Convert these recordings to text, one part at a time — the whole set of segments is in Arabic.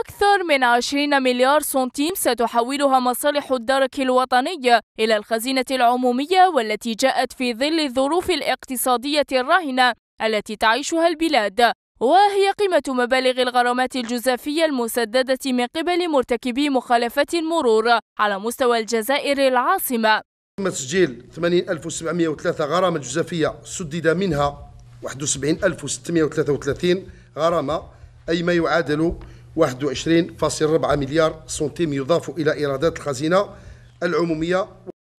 أكثر من 20 مليار سنتيم ستحولها مصالح الدرك الوطني إلى الخزينة العمومية والتي جاءت في ظل الظروف الاقتصادية الراهنة التي تعيشها البلاد وهي قيمة مبالغ الغرامات الجزافية المسددة من قبل مرتكبي مخالفات المرور على مستوى الجزائر العاصمة تم تسجيل 80703 غرامة جزافية سدد منها 71633 غرامة أي ما يعادل 21.4 مليار سنتيم يضاف إلى إيرادات الخزينة العمومية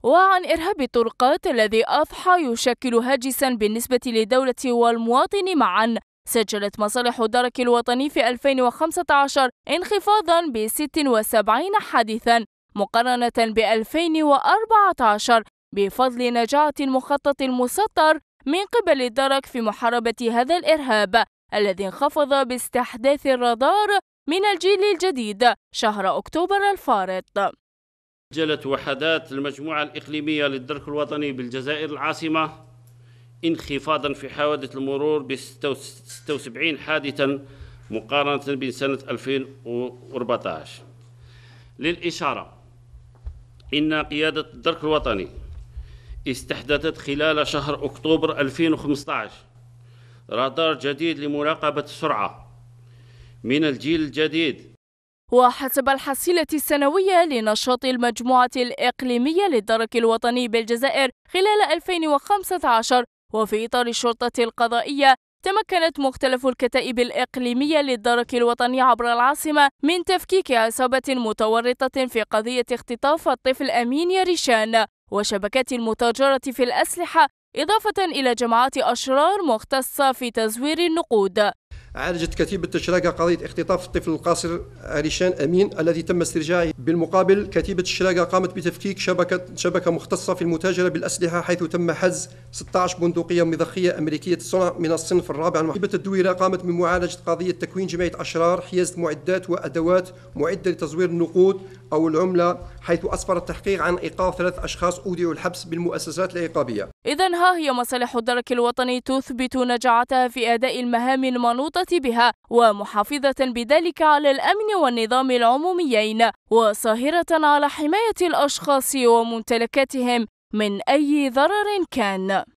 وعن إرهاب الطرقات الذي أضحى يشكل هاجسا بالنسبة للدولة والمواطن معا سجلت مصالح الدرك الوطني في 2015 انخفاضا ب 76 حادثا مقارنة ب 2014 بفضل نجاعة المخطط المسطر من قبل الدرك في محاربة هذا الإرهاب الذي انخفض باستحداث الرادار من الجيل الجديد شهر أكتوبر الفارط جلت وحدات المجموعة الإقليمية للدرك الوطني بالجزائر العاصمة انخفاضا في حوادث المرور ب 76 حادثا مقارنة بسنة 2014 للإشارة إن قيادة الدرك الوطني استحدثت خلال شهر أكتوبر 2015 رادار جديد لمراقبة السرعة من الجيل الجديد وحسب الحصيلة السنوية لنشاط المجموعة الإقليمية للدرك الوطني بالجزائر خلال 2015 وفي إطار الشرطة القضائية تمكنت مختلف الكتائب الإقليمية للدرك الوطني عبر العاصمة من تفكيك عصابة متورطة في قضية اختطاف الطفل أمين يريشان وشبكات المتاجرة في الأسلحة إضافة إلى جماعات أشرار مختصة في تزوير النقود عالجت كتيبة الشراكة قضية اختطاف الطفل القاصر عريشان أمين الذي تم استرجاعه بالمقابل كتيبة الشراكة قامت بتفكيك شبكة, شبكة مختصة في المتاجرة بالأسلحة حيث تم حجز 16 بندقية مضخية أمريكية الصنع من الصنف الرابع كتيبة الدويرة قامت بمعالجة قضية تكوين جمعية أشرار حيازة معدات وأدوات معدة لتزوير النقود أو العملة حيث أسفر التحقيق عن إيقاف ثلاث أشخاص أوديوا الحبس بالمؤسسات العقابية إذا ها هي مصالح الدرك الوطني تثبت نجاعتها في أداء المهام المنوطة بها ومحافظة بذلك على الأمن والنظام العموميين وصاهرة على حماية الأشخاص وممتلكاتهم من أي ضرر كان